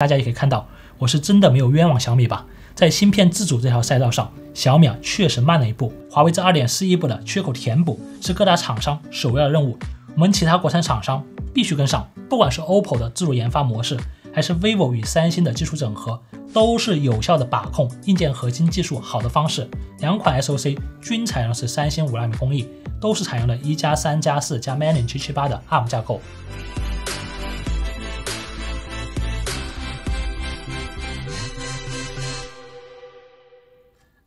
大家也可以看到，我是真的没有冤枉小米吧。在芯片自主这条赛道上，小米啊确实慢了一步。华为这二点四亿步的缺口填补，是各大厂商首要的任务。我们其他国产厂商必须跟上。不管是 OPPO 的自主研发模式，还是 vivo 与三星的技术整合，都是有效的把控硬件核心技术好的方式。两款 SoC 均采用的是三星五纳米工艺，都是采用的一加三加四加 Mali 七7 8的 ARM 架构。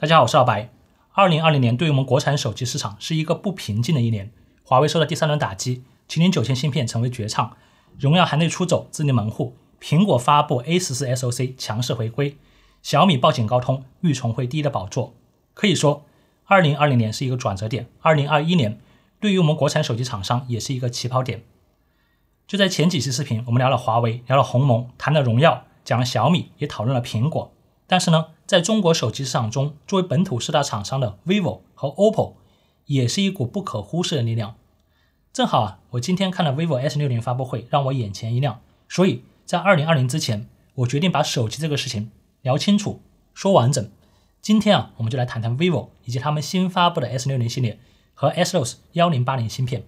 大家好，我是老白。二零二零年对于我们国产手机市场是一个不平静的一年，华为受到第三轮打击，麒麟九千芯片成为绝唱，荣耀含泪出走自立门户，苹果发布 A 十四 SOC 强势回归，小米报警高通欲重回第一的宝座。可以说，二零二零年是一个转折点，二零二一年对于我们国产手机厂商也是一个起跑点。就在前几期视频，我们聊了华为，聊了鸿蒙，谈了荣耀，讲了小米，也讨论了苹果。但是呢，在中国手机市场中，作为本土四大厂商的 vivo 和 oppo 也是一股不可忽视的力量。正好啊，我今天看了 vivo S60 发布会，让我眼前一亮。所以在2020之前，我决定把手机这个事情聊清楚、说完整。今天啊，我们就来谈谈 vivo 以及他们新发布的 S60 系列和 S60s 1080芯片。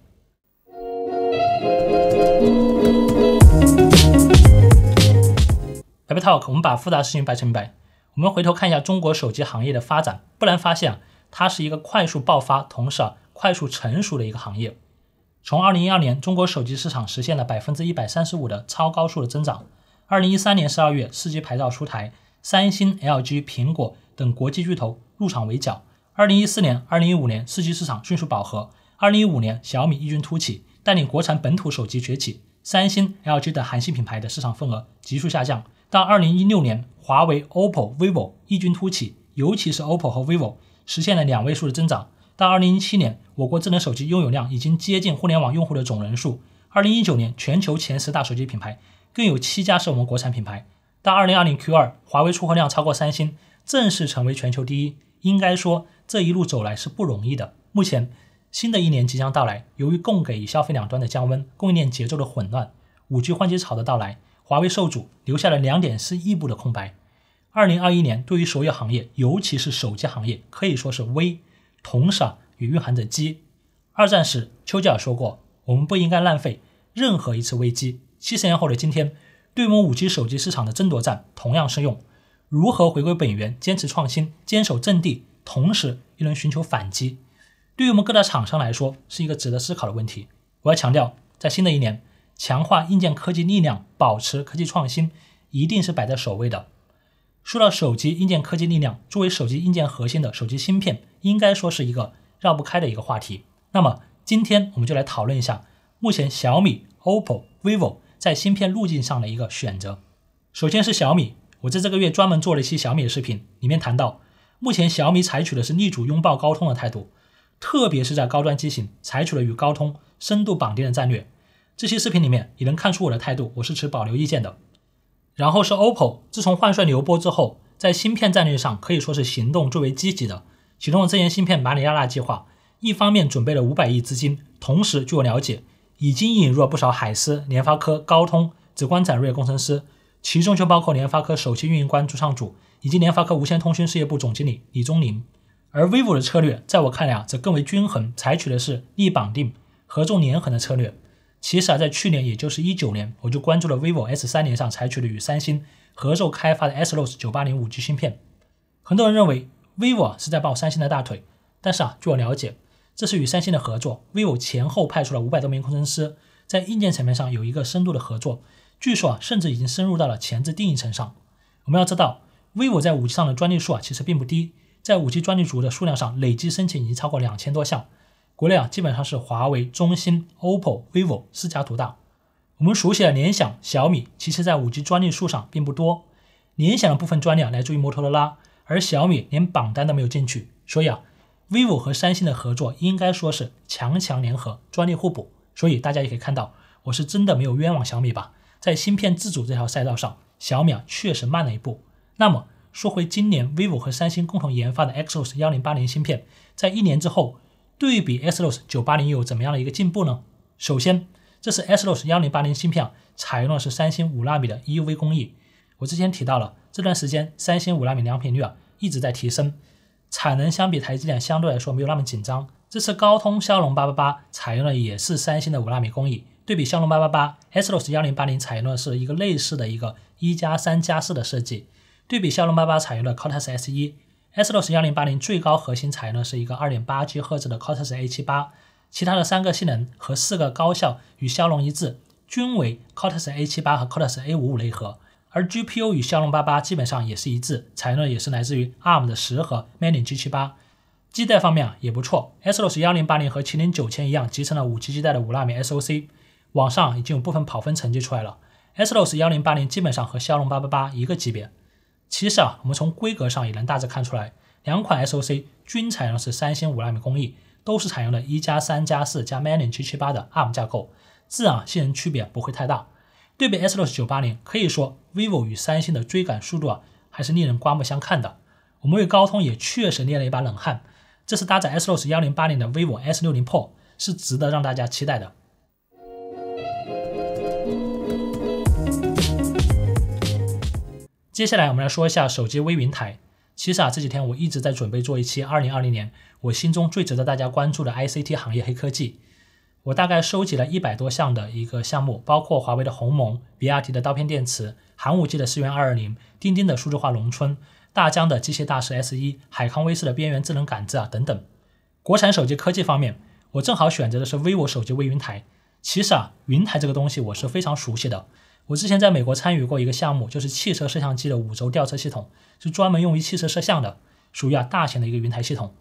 b 话 talk，我们把复杂事情掰扯明白。我们回头看一下中国手机行业的发展，不难发现啊，它是一个快速爆发，同时啊快速成熟的一个行业。从二零一二年，中国手机市场实现了百分之一百三十五的超高速的增长。二零一三年十二月，四 G 牌照出台，三星、LG、苹果等国际巨头入场围剿。二零一四年、二零一五年，四 G 市场迅速饱和。二零一五年，小米异军突起，带领国产本土手机崛起，三星、LG 等韩系品牌的市场份额急速下降。到二零一六年，华为、OPPO、vivo 异军突起，尤其是 OPPO 和 vivo 实现了两位数的增长。到二零一七年，我国智能手机拥有量已经接近互联网用户的总人数。二零一九年，全球前十大手机品牌更有七家是我们国产品牌。到二零二零 Q 二，华为出货量超过三星，正式成为全球第一。应该说，这一路走来是不容易的。目前，新的一年即将到来，由于供给与消费两端的降温，供应链节奏的混乱，五 G 换机潮的到来。华为受阻，留下了两点四亿部的空白。二零二一年对于所有行业，尤其是手机行业，可以说是危，同时啊也蕴含着机。二战时丘吉尔说过：“我们不应该浪费任何一次危机。”七十年后的今天，对我们五 G 手机市场的争夺战同样适用。如何回归本源，坚持创新，坚守阵地，同时又能寻求反击，对于我们各大厂商来说，是一个值得思考的问题。我要强调，在新的一年。强化硬件科技力量，保持科技创新，一定是摆在首位的。说到手机硬件科技力量，作为手机硬件核心的手机芯片，应该说是一个绕不开的一个话题。那么今天我们就来讨论一下，目前小米、OPPO、VIVO 在芯片路径上的一个选择。首先是小米，我在这个月专门做了一期小米的视频，里面谈到，目前小米采取的是逆主拥抱高通的态度，特别是在高端机型，采取了与高通深度绑定的战略。这期视频里面你能看出我的态度，我是持保留意见的。然后是 OPPO，自从换帅刘波之后，在芯片战略上可以说是行动最为积极的，启动了自研芯片马里亚纳计划，一方面准备了五百亿资金，同时据我了解，已经引入了不少海思、联发科、高通、紫光展锐工程师，其中就包括联发科首席运营官朱尚祖以及联发科无线通讯事业部总经理李宗林。而 vivo 的策略在我看来啊，则更为均衡，采取的是力绑定、合纵连横的策略。其实啊，在去年，也就是一九年，我就关注了 vivo S 三零上采取的与三星合作开发的 S s 九八零五 G 芯片。很多人认为 vivo 是在抱三星的大腿，但是啊，据我了解，这是与三星的合作。vivo 前后派出了五百多名工程师，在硬件层面上有一个深度的合作。据说啊，甚至已经深入到了前置定义层上。我们要知道，vivo 在五 G 上的专利数啊，其实并不低，在五 G 专利组的数量上，累计申请已经超过两千多项。国内啊，基本上是华为、中兴、OPPO、VIVO 四家独大。我们熟悉的联想、小米，其实在五 G 专利数上并不多。联想的部分专利啊来自于摩托罗拉，而小米连榜单都没有进去。所以啊，VIVO 和三星的合作应该说是强强联合，专利互补。所以大家也可以看到，我是真的没有冤枉小米吧？在芯片自主这条赛道上，小米啊确实慢了一步。那么说回今年 VIVO 和三星共同研发的 XOS 幺零八零芯片，在一年之后。对比 S l o s e 九八零有怎么样的一个进步呢？首先，这次 S l o s e 幺零八零芯片采用的是三星五纳米的 EUV 工艺。我之前提到了，这段时间三星五纳米良品率啊一直在提升，产能相比台积电相对来说没有那么紧张。这次高通骁龙八八八采用的也是三星的五纳米工艺。对比骁龙八八八，S l o s e 幺零八零采用的是一个类似的一个一加三加四的设计。对比骁龙八八八采用的 Cortex S 一。S 六十幺零八零最高核心采用的是一个二点八 G 赫兹的 Cortex A 七八，其他的三个性能和四个高效与骁龙一致，均为 Cortex A 七八和 Cortex A 五五内核，而 GPU 与骁龙八八基本上也是一致，采用的也是来自于 ARM 的十核 m a n i G 七八。基带方面也不错，S 六十幺零八零和麒麟九千一样，集成了五 G 基带的五纳米 SOC。网上已经有部分跑分成绩出来了，S 六十幺零八零基本上和骁龙八八八一个级别。其实啊，我们从规格上也能大致看出来，两款 SOC 均采用的是三星五纳米工艺，都是采用的一加三加四加 Manin G78 的 Arm 架构，自然性能区别不会太大。对比 S6980，可以说 vivo 与三星的追赶速度啊，还是令人刮目相看的。我们为高通也确实捏了一把冷汗。这次搭载 S61080 的 vivo S60 Pro 是值得让大家期待的。接下来我们来说一下手机微云台。其实啊，这几天我一直在准备做一期二零二零年我心中最值得大家关注的 ICT 行业黑科技。我大概收集了一百多项的一个项目，包括华为的鸿蒙、比亚迪的刀片电池、寒武纪的思元二二零、钉钉的数字化农村、大疆的机械大师 S 一、海康威视的边缘智能感知啊等等。国产手机科技方面，我正好选择的是 vivo 手机微云台。其实啊，云台这个东西我是非常熟悉的。我之前在美国参与过一个项目，就是汽车摄像机的五轴吊车系统，是专门用于汽车摄像的，属于啊大型的一个云台系统。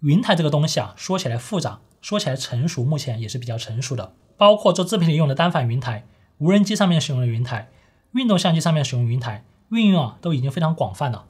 云台这个东西啊，说起来复杂，说起来成熟，目前也是比较成熟的。包括做自媒体用的单反云台，无人机上面使用的云台，运动相机上面使用云台，运用啊都已经非常广泛了。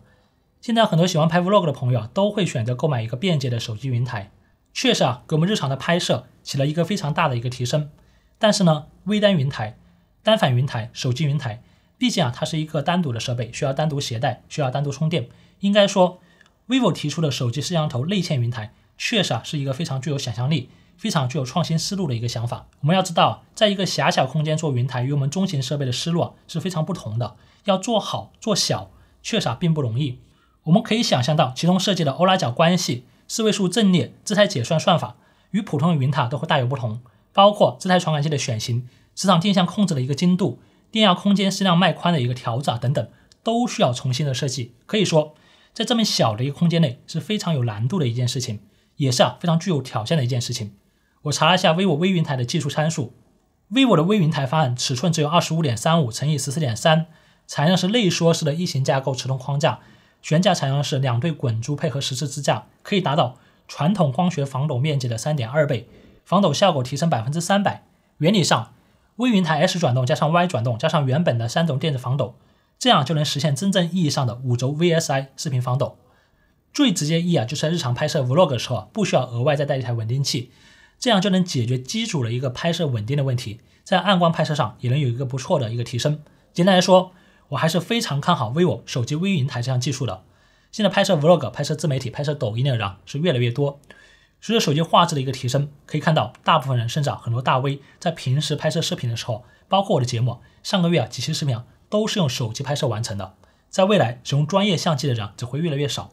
现在很多喜欢拍 Vlog 的朋友啊，都会选择购买一个便捷的手机云台，确实啊，给我们日常的拍摄起了一个非常大的一个提升。但是呢，微单云台。单反云台、手机云台，毕竟啊，它是一个单独的设备，需要单独携带，需要单独充电。应该说，vivo 提出的手机摄像头内嵌云台，确实啊，是一个非常具有想象力、非常具有创新思路的一个想法。我们要知道，在一个狭小空间做云台，与我们中型设备的思路啊是非常不同的。要做好做小，确实啊并不容易。我们可以想象到，其中设计的欧拉角关系、四位数阵列、姿态解算算法，与普通的云台都会大有不同，包括姿态传感器的选型。磁场定向控制的一个精度，电压空间适量脉宽的一个调整等等，都需要重新的设计。可以说，在这么小的一个空间内是非常有难度的一件事情，也是啊非常具有挑战的一件事情。我查了一下 vivo 微云台的技术参数，vivo 的微云台方案尺寸只有二十五点三五乘以十四点三，采用的是内缩式的一型架构磁动框架，悬架采用的是两对滚珠配合十字支架，可以达到传统光学防抖面积的三点二倍，防抖效果提升百分之三百。原理上。微云台 S 转动加上 Y 转动加上原本的三种电子防抖，这样就能实现真正意义上的五轴 VSI 视频防抖。最直接意义啊，就是在日常拍摄 Vlog 的时候，不需要额外再带一台稳定器，这样就能解决机组的一个拍摄稳定的问题。在暗光拍摄上也能有一个不错的一个提升。简单来说，我还是非常看好 vivo 手机微云台这项技术的。现在拍摄 Vlog、拍摄自媒体、拍摄抖音的人是越来越多。随着手机画质的一个提升，可以看到，大部分人甚至啊很多大 V 在平时拍摄视频的时候，包括我的节目，上个月啊几期视频啊都是用手机拍摄完成的。在未来，使用专业相机的人只会越来越少。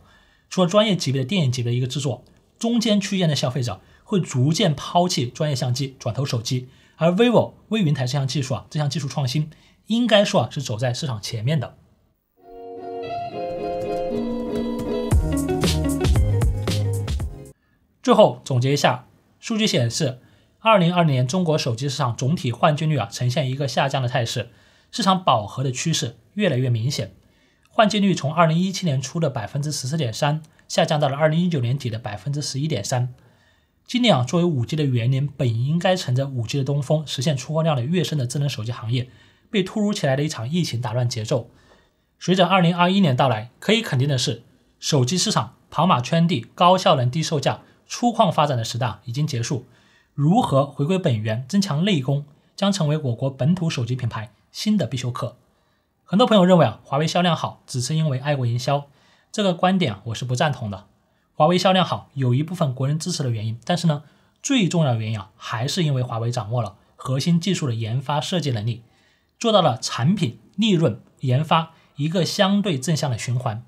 除了专业级别的电影级别的一个制作，中间区间的消费者会逐渐抛弃专业相机，转投手机。而 vivo 微云台这项技术啊，这项技术创新，应该说啊是走在市场前面的。最后总结一下，数据显示，二零二零年中国手机市场总体换机率啊呈现一个下降的态势，市场饱和的趋势越来越明显。换机率从二零一七年初的百分之十四点三下降到了二零一九年底的百分之十一点三。今年啊作为五 G 的元年，本应该乘着五 G 的东风实现出货量的跃升的智能手机行业，被突如其来的一场疫情打乱节奏。随着二零二一年到来，可以肯定的是，手机市场跑马圈地、高效能、低售价。粗犷发展的时代已经结束，如何回归本源、增强内功，将成为我国本土手机品牌新的必修课。很多朋友认为啊，华为销量好只是因为爱国营销，这个观点啊，我是不赞同的。华为销量好有一部分国人支持的原因，但是呢，最重要的原因啊，还是因为华为掌握了核心技术的研发设计能力，做到了产品利润研发一个相对正向的循环。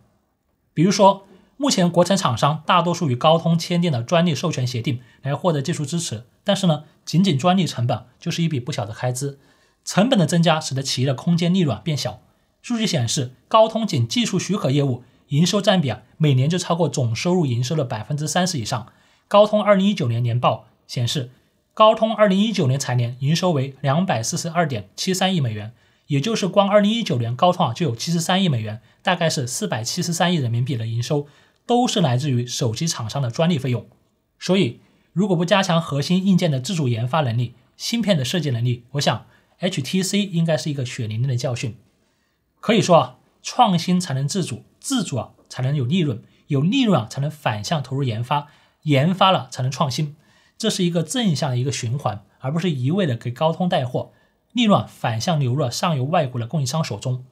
比如说。目前，国产厂商大多数与高通签订了专利授权协定来获得技术支持，但是呢，仅仅专利成本就是一笔不小的开支。成本的增加使得企业的空间利润变小。数据显示，高通仅技术许可业务营收占比啊，每年就超过总收入营收的百分之三十以上。高通二零一九年年报显示，高通二零一九年财年营收为两百四十二点七三亿美元，也就是光二零一九年高通啊就有七十三亿美元，大概是四百七十三亿人民币的营收。都是来自于手机厂商的专利费用，所以如果不加强核心硬件的自主研发能力、芯片的设计能力，我想 HTC 应该是一个血淋淋的教训。可以说啊，创新才能自主，自主啊才能有利润，有利润啊才能反向投入研发，研发了才能创新，这是一个正向的一个循环，而不是一味的给高通带货，利润反向流入了上游外国的供应商手中。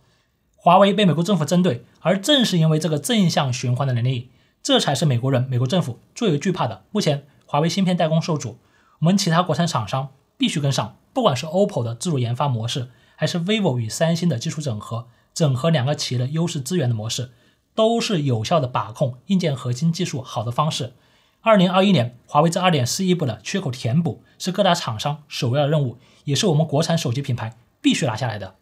华为被美国政府针对，而正是因为这个正向循环的能力，这才是美国人、美国政府最为惧怕的。目前，华为芯片代工受阻，我们其他国产厂商必须跟上。不管是 OPPO 的自主研发模式，还是 vivo 与三星的技术整合，整合两个企业的优势资源的模式，都是有效的把控硬件核心技术好的方式。二零二一年，华为这二点四亿部的缺口填补，是各大厂商首要的任务，也是我们国产手机品牌必须拿下来的。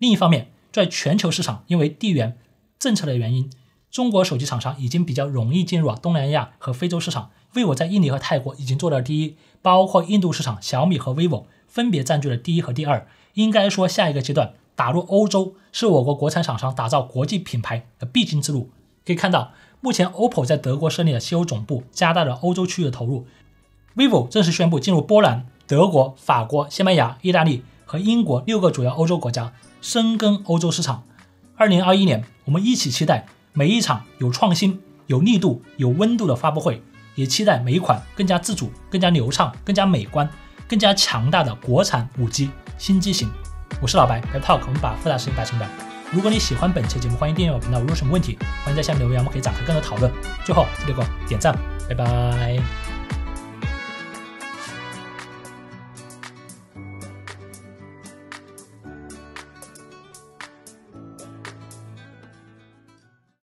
另一方面，在全球市场，因为地缘政策的原因，中国手机厂商已经比较容易进入啊东南亚和非洲市场。vivo 在印尼和泰国已经做了第一，包括印度市场，小米和 vivo 分别占据了第一和第二。应该说，下一个阶段打入欧洲是我国国产厂商打造国际品牌的必经之路。可以看到，目前 OPPO 在德国设立了西欧总部，加大了欧洲区域的投入。vivo 正式宣布进入波兰、德国、法国、西班牙、意大利和英国六个主要欧洲国家。深耕欧洲市场，二零二一年，我们一起期待每一场有创新、有力度、有温度的发布会，也期待每一款更加自主、更加流畅、更加美观、更加强大的国产五 G 新机型。我是老白，来 talk，我们把复杂事情摆成白。如果你喜欢本期节目，欢迎订阅我频道。如果什么问题，欢迎在下面留言，我们可以展开更多讨论。最后，记得我点赞，拜拜。